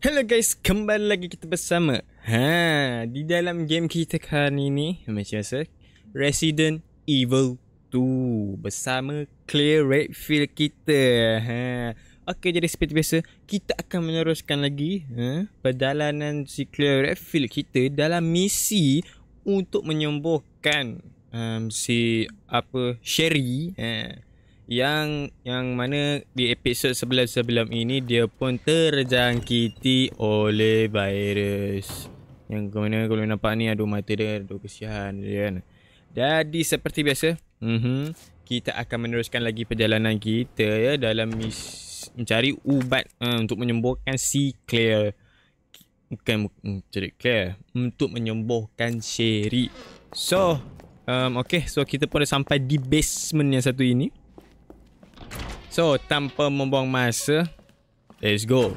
Hello guys, kembali lagi kita bersama. Ha, di dalam game kita kali ini macam biasa Resident Evil 2 bersama Claire Redfield kita. Ha. Okey, jadi seperti biasa, kita akan meneruskan lagi ha, perjalanan si Claire Redfield kita dalam misi untuk menyembuhkan um, si apa Sherry. Ha yang yang mana di episod sebelah sebelum ini dia pun terjangkiti oleh virus. Yang ke mana kalau nampak ni aduh mati dia aduh kesian dia kan. Jadi seperti biasa, mm-hmm, kita akan meneruskan lagi perjalanan kita ya dalam mencari ubat uh, untuk menyembuhkan si Claire. Bukan mencari Claire, untuk menyembuhkan Sherry. So, um, okay, so kita pun dah sampai di basement yang satu ini. So, tanpa membuang masa, let's go.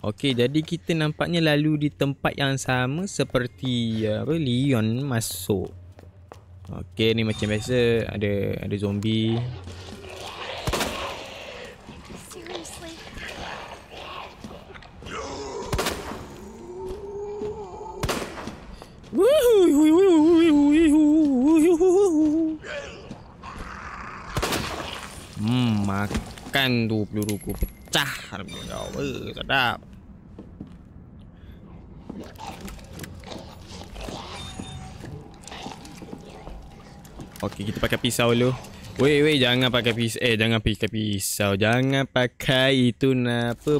Okey, jadi kita nampaknya lalu di tempat yang sama seperti apa Leon masuk. Okey, ni macam biasa ada ada zombie. tu peluruku pecah Ya Allah eh, sedap kita pakai pisau dulu Wey wey jangan pakai pisau Eh jangan pakai pisau Jangan pakai itu napa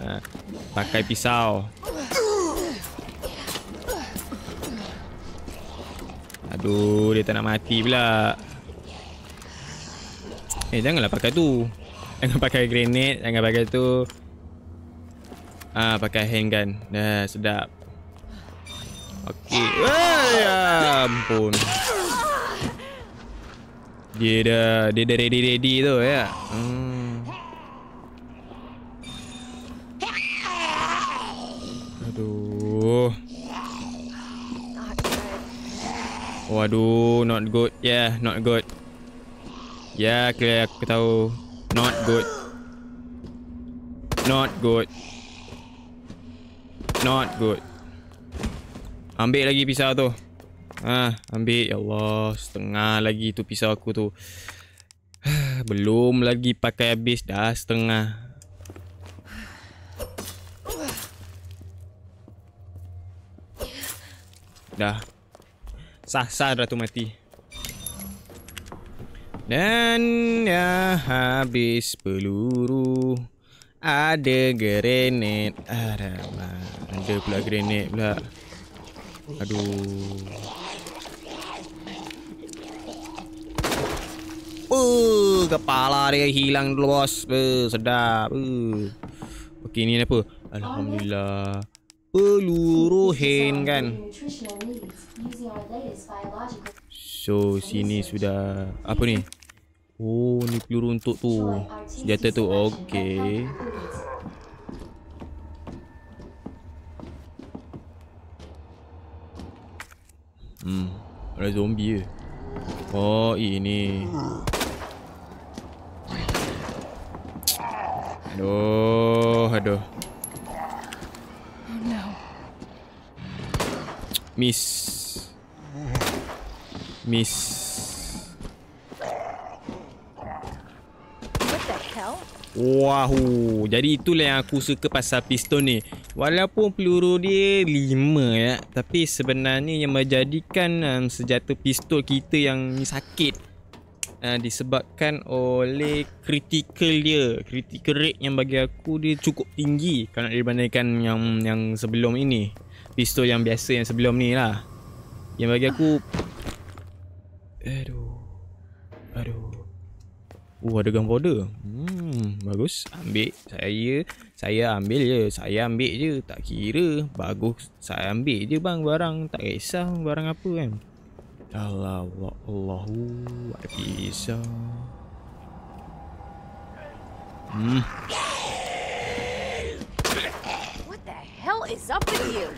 ha, Pakai pisau Aduh dia tak eh, janganlah pakai tu Jangan pakai grenade Jangan pakai tu Ah, pakai handgun Dah sedap Okey Wah ya, Ampun Dia dah Dia dah ready-ready tu ya hmm. Aduh Waduh, oh, not good. Yeah, not good. Yeah, clear aku tahu. Not good. Not good. Not good. Ambil lagi pisau tu. Ah, ambil. Ya Allah, setengah lagi tu pisau aku tu. Belum lagi pakai habis dah setengah. Dah. Sah-sah dah tu mati. Dan ya habis peluru Ada grenade Ada, ada pula grenade pula Aduh uh, Kepala dia hilang dulu bos uh, Sedap uh. Okey ni apa Alhamdulillah Peluru hand kan So sini sudah Apa ni? Oh ni peluru untuk tu Senjata tu Okay Hmm Ada zombie ke? Oh ini Aduh Aduh Miss Miss. Wahoo. Jadi itulah yang aku suka pasal piston ni. Walaupun peluru dia lima ya. Tapi sebenarnya yang menjadikan um, senjata pistol kita yang sakit. Uh, disebabkan oleh critical dia. Critical rate yang bagi aku dia cukup tinggi. Kalau dibandingkan yang yang sebelum ini. Pistol yang biasa yang sebelum ni lah. Yang bagi aku Aduh. Aduh. Oh, ada gun powder. Hmm, bagus. Ambil. Saya saya ambil je. Saya ambil je. Tak kira. Bagus. Saya ambil je bang barang. Tak kisah barang apa kan. Allah Allah Allah Ada pisau Hmm What the hell is up with you?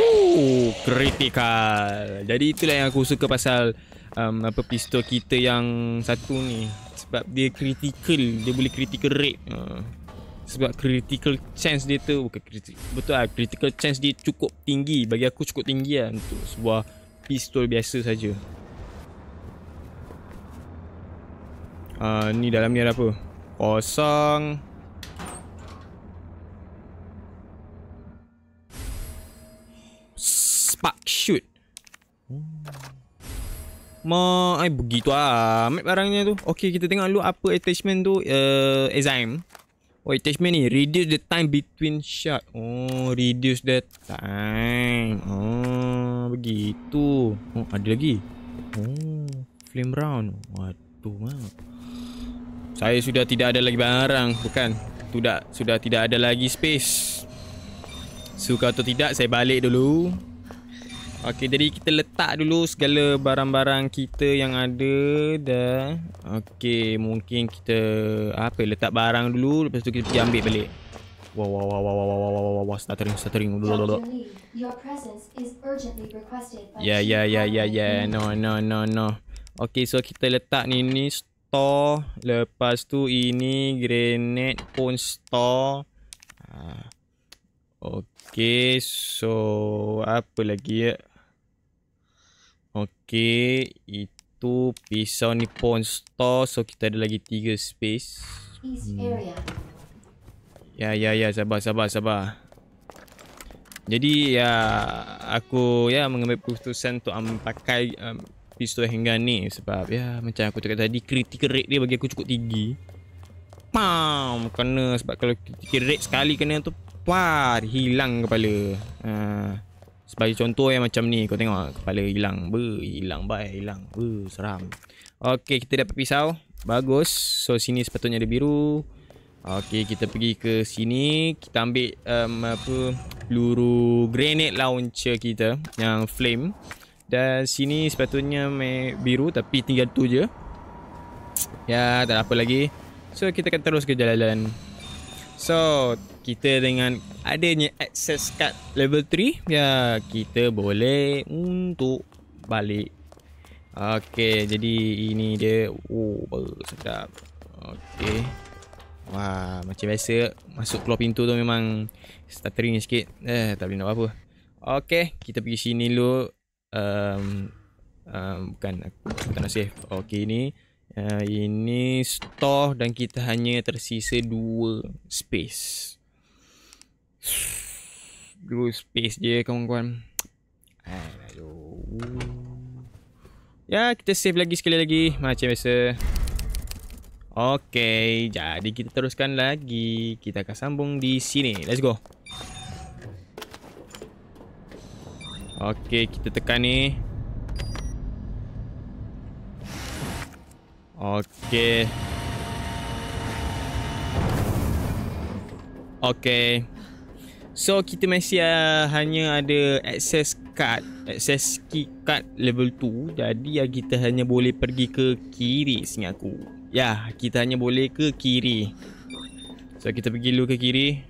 Oh, critical. Jadi itulah yang aku suka pasal um, apa pistol kita yang satu ni sebab dia critical, dia boleh critical rate. Uh, sebab critical chance dia tu bukan critical. Betul ah, critical chance dia cukup tinggi bagi aku cukup tinggi lah untuk sebuah pistol biasa saja. Ah, uh, ni dalam ni ada apa? Kosong. Awesome. spark shoot. Ma, ay begitu ah. Mac barangnya tu. Okey, kita tengok dulu apa attachment tu. Uh, eh, enzyme. Oh, attachment ni reduce the time between shot. Oh, reduce the time. Oh, begitu. Oh, ada lagi. Oh, flame round. Waduh, ma. Saya sudah tidak ada lagi barang, bukan? Sudah sudah tidak ada lagi space. Suka atau tidak, saya balik dulu. Okey, jadi kita letak dulu segala barang-barang kita yang ada dan okey, mungkin kita apa letak barang dulu lepas tu kita pergi ambil balik. Wow wow wow wow wow wow wow wow wow stuttering stuttering dulu dulu. Ya ya ya ya ya no no no no. Okey, so kita letak ni ni store lepas tu ini grenade pun store. Ah. Okey, so apa lagi ya? Okay Itu pisau ni pawn store So kita ada lagi 3 space Ya ya ya sabar sabar sabar Jadi ya Aku ya mengambil keputusan Untuk um, pakai um, pistol hingga ni Sebab ya macam aku cakap tadi Critical rate dia bagi aku cukup tinggi Pam Kena sebab kalau critical rate sekali kena tu Wah hilang kepala Haa Sebagai contoh yang macam ni Kau tengok Kepala hilang Beuh, Hilang bye, Hilang Beuh, Seram Okay, kita dapat pisau Bagus So sini sepatutnya ada biru Okay, kita pergi ke sini Kita ambil um, Apa Peluru Grenade launcher kita Yang flame Dan sini sepatutnya Biru Tapi tinggal tu je Ya tak apa lagi So kita akan terus ke jalan-jalan So kita dengan adanya access card level 3 ya kita boleh untuk balik okey jadi ini dia oh baru sedap okey wah macam biasa masuk keluar pintu tu memang stuttering sikit eh tak boleh nak apa-apa okey kita pergi sini dulu um, um, bukan aku tak nak save okey ini. Uh, ini store dan kita hanya tersisa dua space Dulu space je kawan-kawan Aduh. Ya kita save lagi sekali lagi Macam biasa Okay Jadi kita teruskan lagi Kita akan sambung di sini Let's go Okay kita tekan ni Okay Okay So kita masih uh, hanya ada access card, access key card level 2. Jadi uh, kita hanya boleh pergi ke kiri singkat aku. Ya, yeah, kita hanya boleh ke kiri. So kita pergi dulu ke kiri.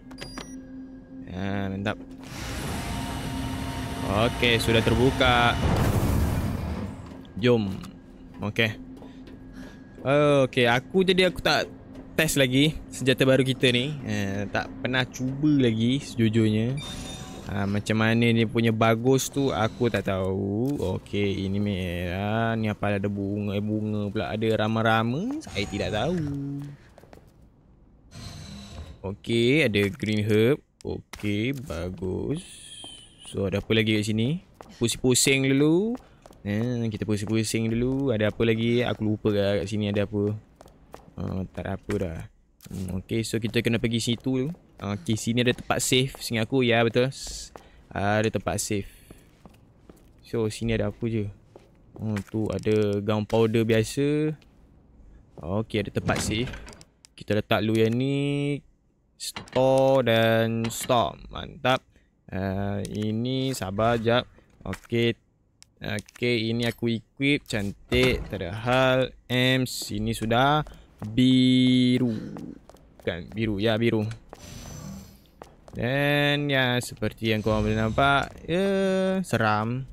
Ha, ah, mantap. Okey, sudah terbuka. Jom. Okey. Okay, aku jadi aku tak test lagi senjata baru kita ni uh, tak pernah cuba lagi sejujurnya uh, macam mana dia punya bagus tu aku tak tahu okey ini merah ni apa ada bunga eh, bunga pula ada rama-rama saya tidak tahu okey ada green herb okey bagus so ada apa lagi kat sini pusing-pusing dulu Eh, kita pusing-pusing dulu Ada apa lagi Aku lupa kat sini ada apa Ah, tak ada apa dah. Hmm, okay, so kita kena pergi situ tu. Uh, ah, okay, sini ada tempat safe. Sini aku, ya betul. Uh, ada tempat safe. So, sini ada apa je? Oh, tu ada gunpowder biasa. Okay, ada tempat safe. Kita letak dulu yang ni. Store dan stop. Mantap. Uh, ini, sabar jap. Okay. Okay, ini aku equip. Cantik. Tak ada hal. M, ini sudah biru kan biru ya biru dan ya seperti yang kau boleh nampak ya seram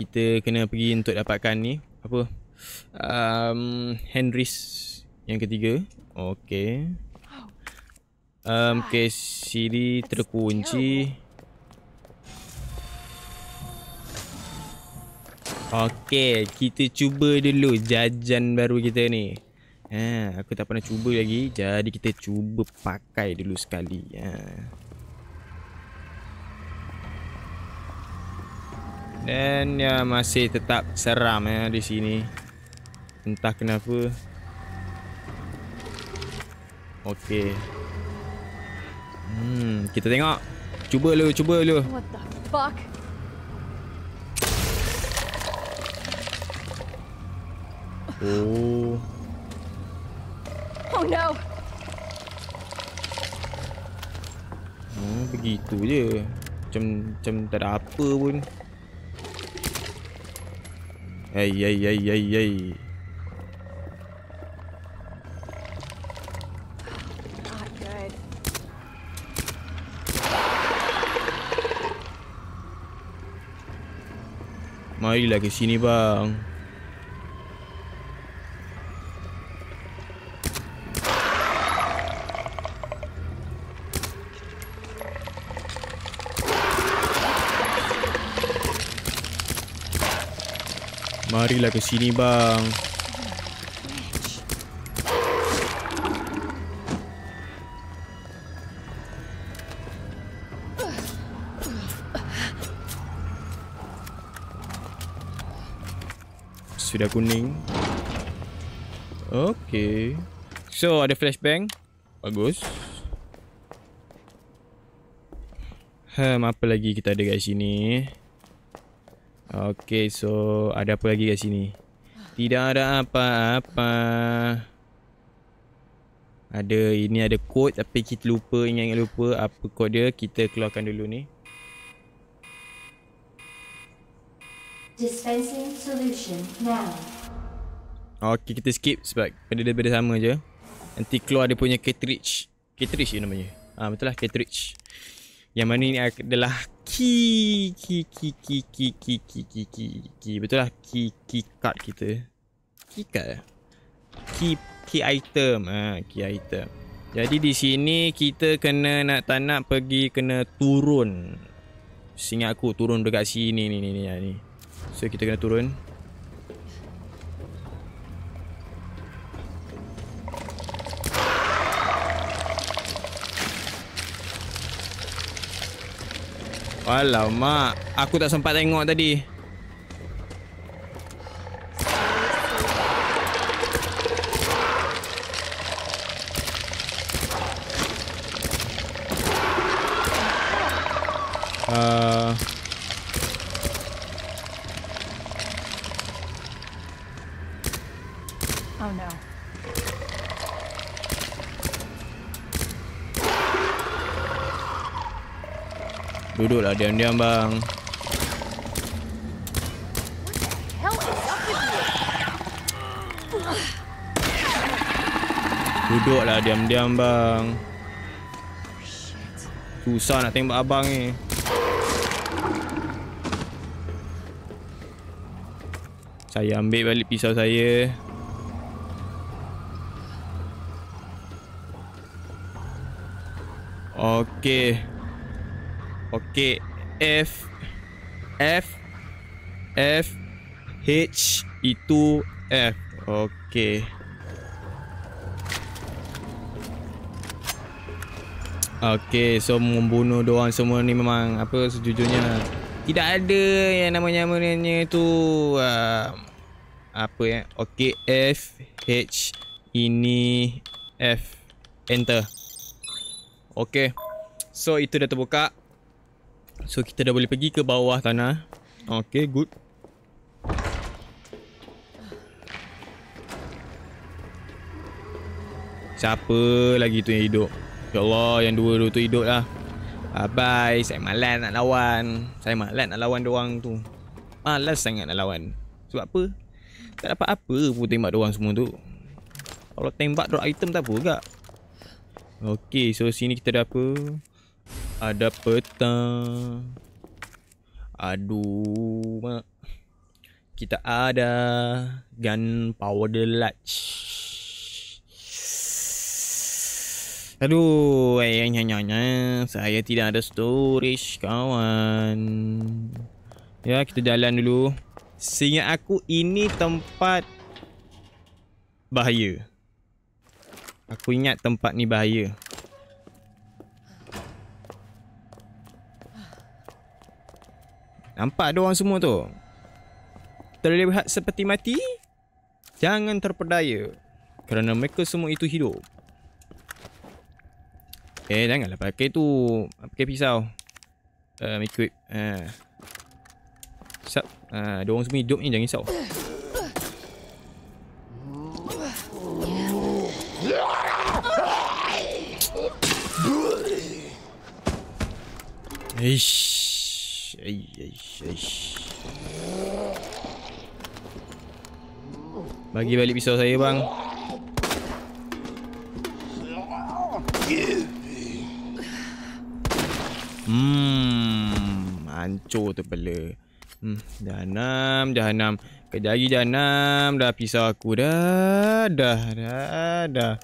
kita kena pergi untuk dapatkan ni apa um Henry's yang ketiga okay um kes siri terkunci Okey, kita cuba dulu jajan baru kita ni. Ha, aku tak pernah cuba lagi. Jadi kita cuba pakai dulu sekali. Ha. Dan ya masih tetap seram ya di sini. Entah kenapa. Okey. Hmm, kita tengok. Cuba dulu, cuba dulu. What the fuck? Oh. Oh no. Hmm, begitu je. Macam macam tak ada apa pun. Ay ay ay ay ay. Marilah ke sini bang. marilah ke sini bang Sudah kuning Okay So ada flashbang Bagus Hmm apa lagi kita ada kat sini Okay, so ada apa lagi kat sini? Tidak ada apa-apa. Ada ini ada kod tapi kita lupa ingat ingat lupa apa kod dia. Kita keluarkan dulu ni. Dispensing solution now. Okay, kita skip sebab benda-benda sama je. Nanti keluar dia punya cartridge. Cartridge je namanya. Ah betul lah cartridge. Yang mana ini adalah key key key key key key key key key key betul lah key key card kita key card lah eh? key item ah ha, item jadi di sini kita kena nak tak pergi kena turun singa aku turun dekat sini ni ni ni ni so kita kena turun Alamak, aku tak sempat tengok tadi. Duduklah diam-diam bang. Duduklah diam-diam bang. Susah nak tembak abang ni. Saya ambil balik pisau saya. Okey. Okay. F. F. F. H. Itu. F. Okay. Okay. So, membunuh diorang semua ni memang... Apa? Sejujurnya lah. Tidak ada yang namanya nama tu. Uh, apa ya? Okay. F. H. Ini. F. Enter. Okay. So, itu dah terbuka. So kita dah boleh pergi ke bawah tanah Okay good Siapa lagi tu yang hidup Ya Allah yang dua-dua tu hidup lah Bye ah, bye Saya malas nak lawan Saya malas nak lawan doang tu Malas sangat nak lawan Sebab apa Tak dapat apa pun tembak doang semua tu Kalau tembak drop item tak apa juga Okay so sini kita ada apa ada peta. Aduh, mak. Kita ada gunpowder latch. Aduh, ayah eh, nyanyanya. Eh, eh, Saya tidak ada storage, kawan. Ya, kita jalan dulu. Sehingga aku ini tempat bahaya. Aku ingat tempat ni bahaya. Nampak dia orang semua tu. Terlihat seperti mati. Jangan terpedaya. Kerana mereka semua itu hidup. Eh, janganlah pakai tu. Pakai pisau. Uh, um, make quick. Uh. Eh. Sup. Uh, ah, dia orang semua hidup ni. Jangan risau. Ish. Aish, aish. Bagi balik pisau saya bang. Hmm, hancur tu pala. Hmm, dah enam. Kejap lagi jahanam, dah pisau aku dah, dah, dah, dah.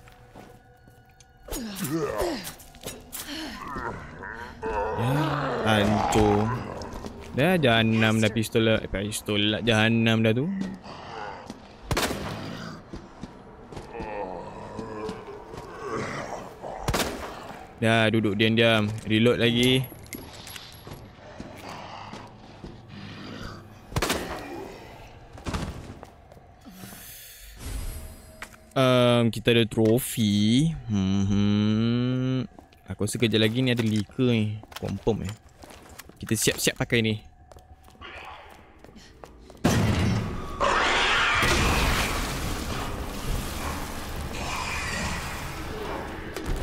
Hmm, hancur. Dah jahannam dah pistol lah eh, pistol lah jahannam dah tu Dah duduk diam-diam Reload lagi Um, kita ada trofi hmm, hmm. Aku rasa kerja lagi ni ada leaker ni pom eh kita siap-siap pakai ni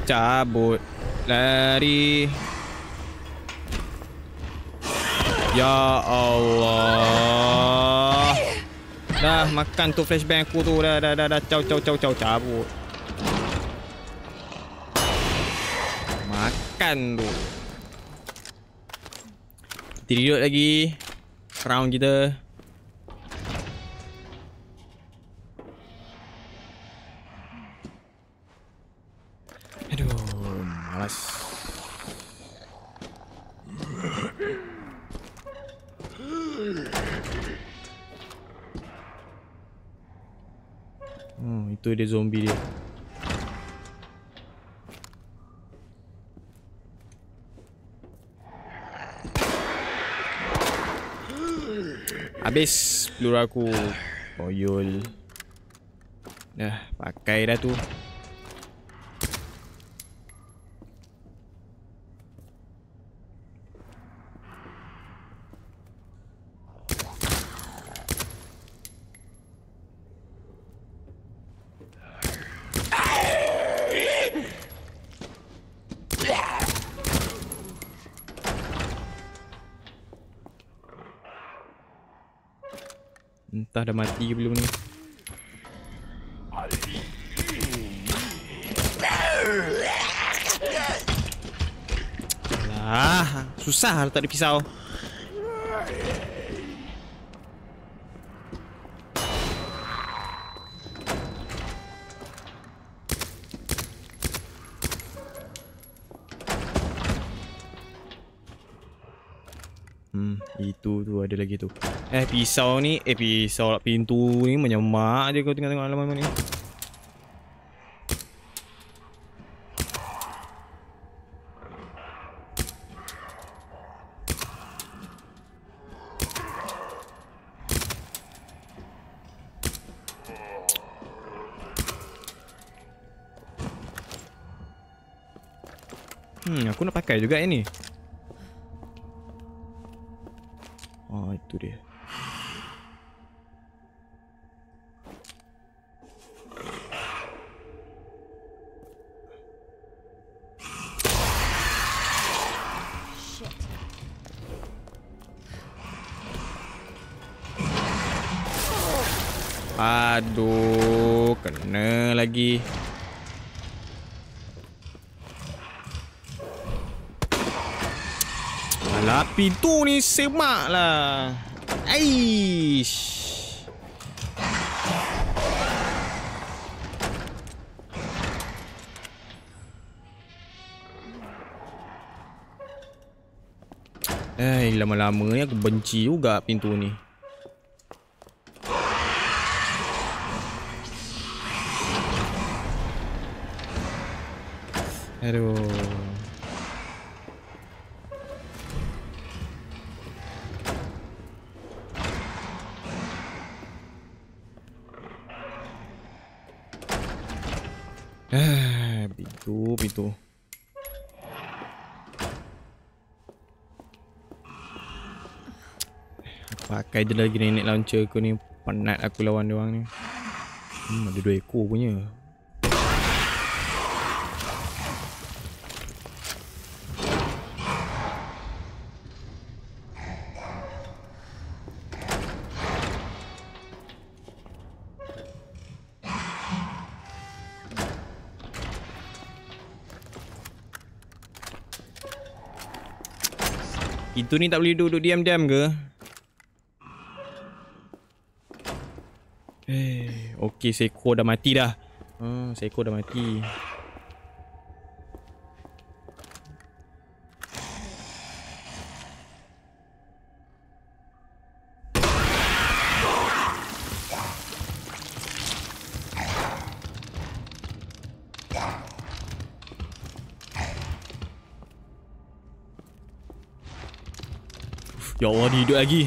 Cabut Lari Ya Allah Dah makan tu flashbang aku tu Dah dah dah dah Cau cau cau cau Cabut Makan tu Mati lagi Round kita Oh, itu dia zombie dia habis peluru aku. Oyul. Oh, dah, pakai dah tu. entah dah mati ke belum ni. Ah, susah lah tak ada pisau. Eh pisau ni Eh pisau lah pintu ni Menyemak je kau tengok-tengok halaman ni hmm, Aku nak pakai juga ini. Oh itu dia pintu ni semak lah. Aish. Eh, lama-lama ni aku benci juga pintu ni. Aduh. Gusto. Pakai je lagi nenek launcher aku ni Penat aku lawan dia orang ni hmm, Ada dua ekor punya Pintu ni tak boleh duduk diam-diam ke? Eh, okey, seko dah mati dah. Ha, ah, seko dah mati. Budak orang ni hidup lagi.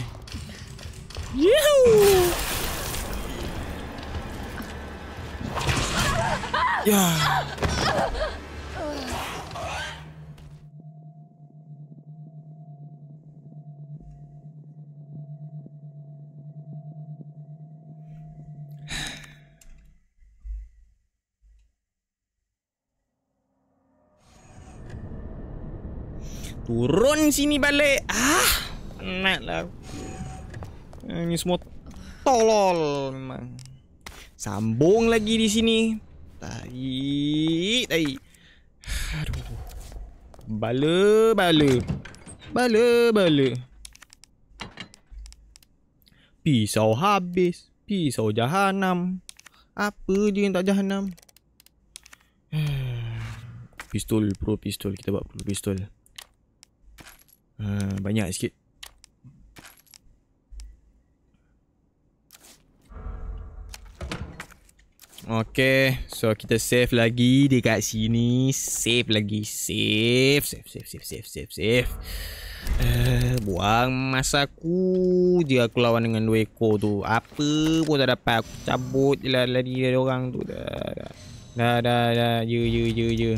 Yuhu! Ya. Turun sini balik. Ah penat lah Ini semua tolol memang Sambung lagi di sini Taik, taik Aduh Bala, bala Bala, bala Pisau habis Pisau jahanam Apa je yang tak jahanam Pistol, pro pistol Kita buat pro pistol uh, Banyak sikit Okay So kita save lagi Dekat sini Save lagi Save Save Save Save Save Save Save uh, Buang masa aku Dia aku lawan dengan dua ekor tu Apa pun tak dapat Aku cabut je lah Lari dari orang tu Dah Dah Dah Dah Dah Ya Ya Ya Ya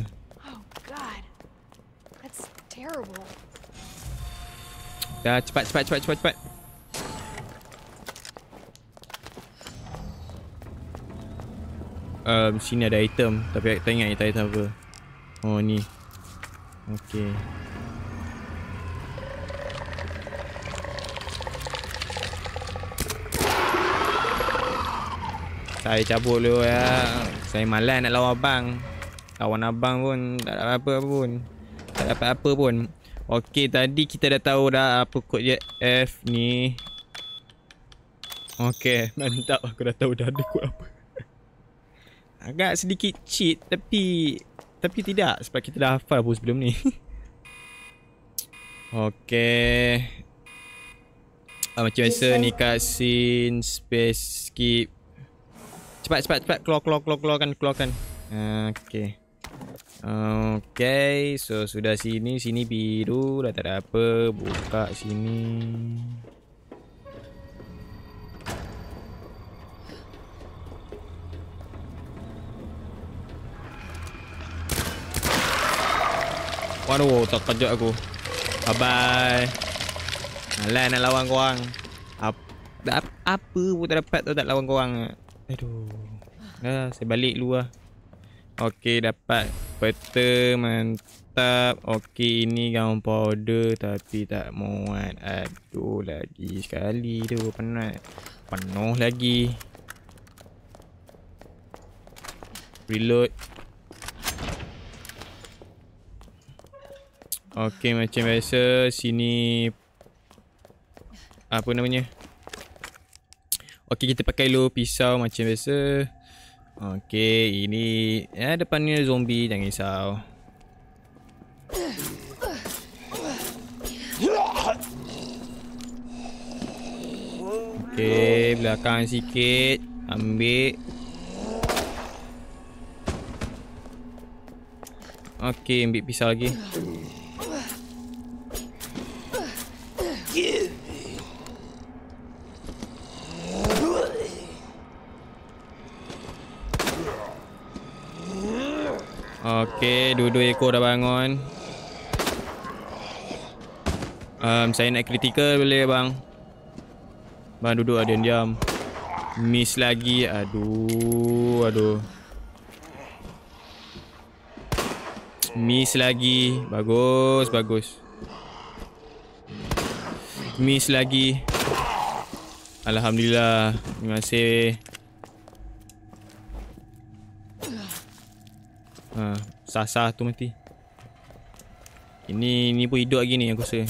oh, Dah cepat cepat cepat cepat cepat um, sini ada item Tapi aku tak ingat item, item apa Oh ni okey. Saya cabut dulu ya Saya malas nak lawan abang Lawan abang pun tak dapat apa pun Tak dapat apa pun Okey, tadi kita dah tahu dah apa kod F ni Okay mantap aku dah tahu dah ada kod apa agak sedikit cheat tapi tapi tidak sebab kita dah hafal pun sebelum ni. Okey. Ah, macam biasa ni cutscene space skip. Cepat cepat cepat keluar keluar keluar keluarkan keluarkan. Uh, Okey. Okey, so sudah sini, sini biru, dah tak ada apa, buka sini. Waduh, terkejut aku. Bye-bye. Malah nak lawan korang. Ap ap apa pun tak dapat tu tak lawan korang. Aduh. Dah, saya balik dulu lah. Okey, dapat peta. Mantap. Okey, ini gunpowder tapi tak muat. Aduh, lagi sekali tu. Penat. Penuh lagi. Reload. Okey macam biasa sini apa namanya? Okey kita pakai lu pisau macam biasa. Okey ini ya eh, depan ni zombie jangan risau. Okey belakang sikit ambil Okey ambil pisau lagi. Okey, dua-dua ekor dah bangun. Um, saya nak critical boleh bang? Bang duduk ada ah, diam. Miss lagi. Aduh, aduh. Miss lagi. Bagus, bagus. Miss lagi Alhamdulillah Terima kasih ha, Sasah tu mati Ini ni pun hidup lagi ni aku rasa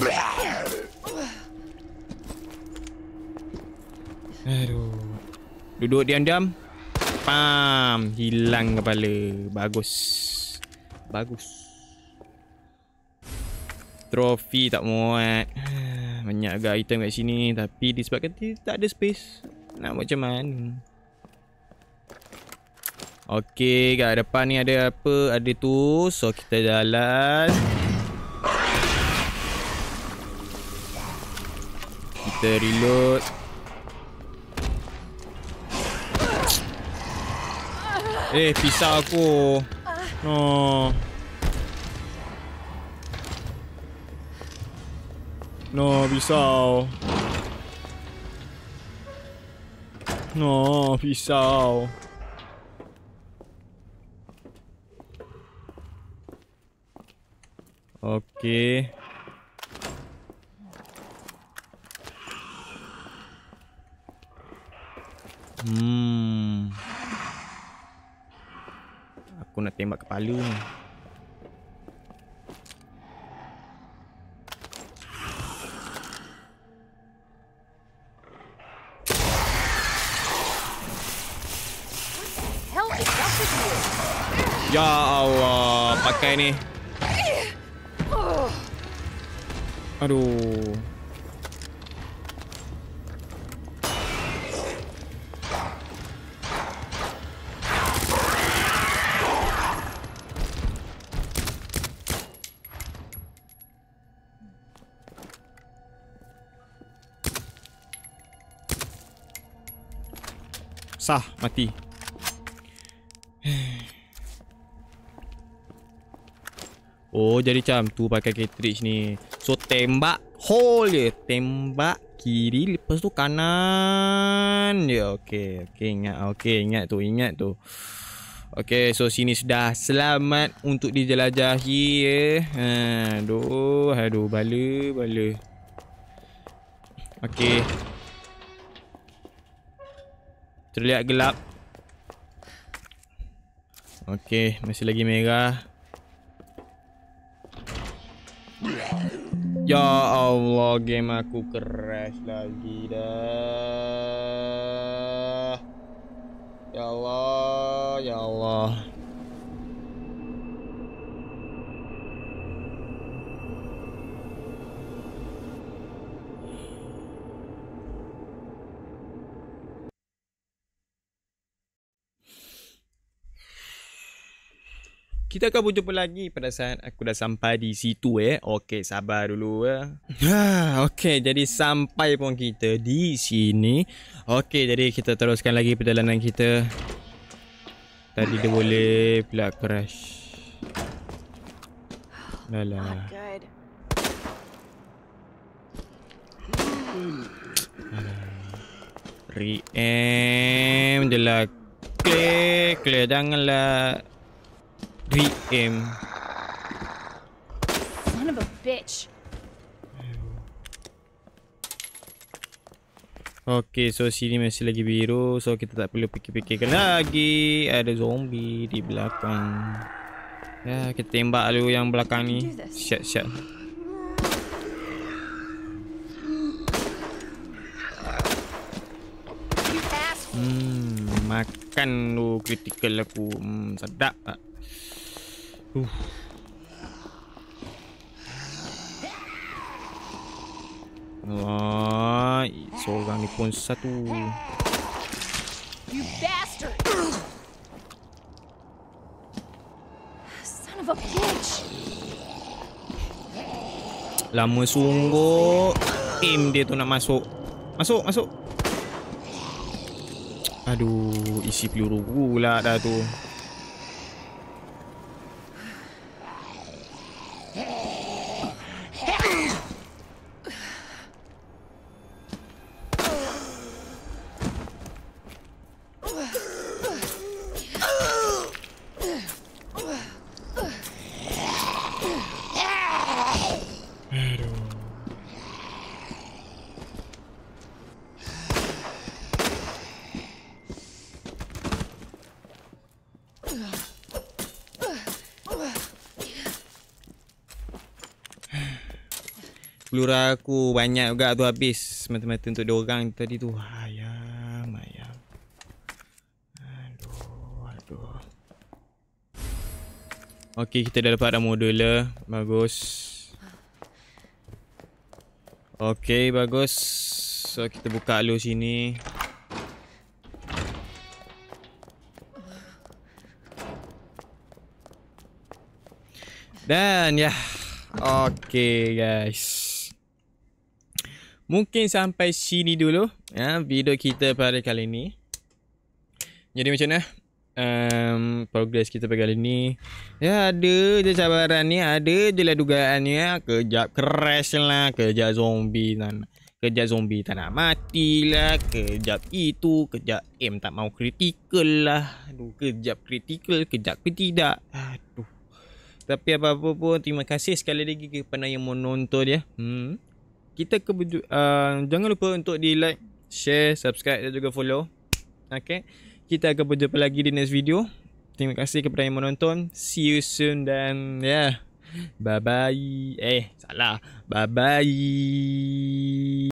Aduh. Duduk diam-diam Pam Hilang kepala Bagus Bagus Trofi tak muat banyak agak item kat sini tapi disebabkan tak ada space nak buat macam mana Okey, kat depan ni ada apa? Ada tu. So kita jalan. Kita reload. Eh, pisau aku. Oh. No, pisao. No, pisao. Oke. Okay. Hmm. Aku nak tembak kepala ni. Ya Allah, pakai ni. Aduh. Sah, mati. Oh jadi cam tu pakai cartridge ni So tembak hole je Tembak kiri lepas tu kanan je Okay okay ingat okay ingat tu ingat tu Okay so sini sudah selamat untuk dijelajahi eh. Ha, aduh aduh bala bala Okay Terlihat gelap Okay masih lagi merah Ya Allah, game aku crash lagi dah. Ya Allah, ya Allah. Kita akan berjumpa lagi pada saat aku dah sampai di situ eh. Okey, sabar dulu ya. Eh. Ha, okey, jadi sampai pun kita di sini. Okey, jadi kita teruskan lagi perjalanan kita. Tadi dia boleh pula crash. Lala. Oh Re-aim je lah. Clear, clear. Janganlah beat him. Son of a bitch. Okay, so sini masih lagi biru. So, kita tak perlu fikir-fikirkan lagi. Ada zombie di belakang. Ya, kita tembak lu yang belakang ni. Siap, siap. Hmm, makan lu kritikal aku. Hmm, sedap tak? Oof. Wah, seorang ni pun satu. You bastard. Son of a bitch. Lama sungguh Tim dia tu nak masuk. Masuk, masuk. Aduh, isi peluru pula dah tu. Lura aku banyak juga tu habis Semata-mata untuk dia orang tadi tu Ayam, ayam Aduh, aduh Okay, kita dah dapat dah modular Bagus Okay, bagus So, kita buka lu sini Dan, ya yeah. Okay, guys Mungkin sampai sini dulu ya, video kita pada kali ini. Jadi macam mana? Um, progress kita pada kali ini. Ya ada je cabaran ni. Ada je lah dugaan ni. Ya. Kejap crash lah. Kejap zombie. Dan, kejap zombie tak nak mati lah. Kejap itu. Kejap M tak mau kritikal lah. Aduh, kejap kritikal, Kejap ke tidak. Aduh. Tapi apa-apa pun. Terima kasih sekali lagi kepada yang menonton ya. Hmm kita ke uh, jangan lupa untuk di like, share, subscribe dan juga follow. Okay. Kita akan berjumpa lagi di next video. Terima kasih kepada yang menonton. See you soon dan yeah. Bye-bye. Eh, salah. Bye-bye.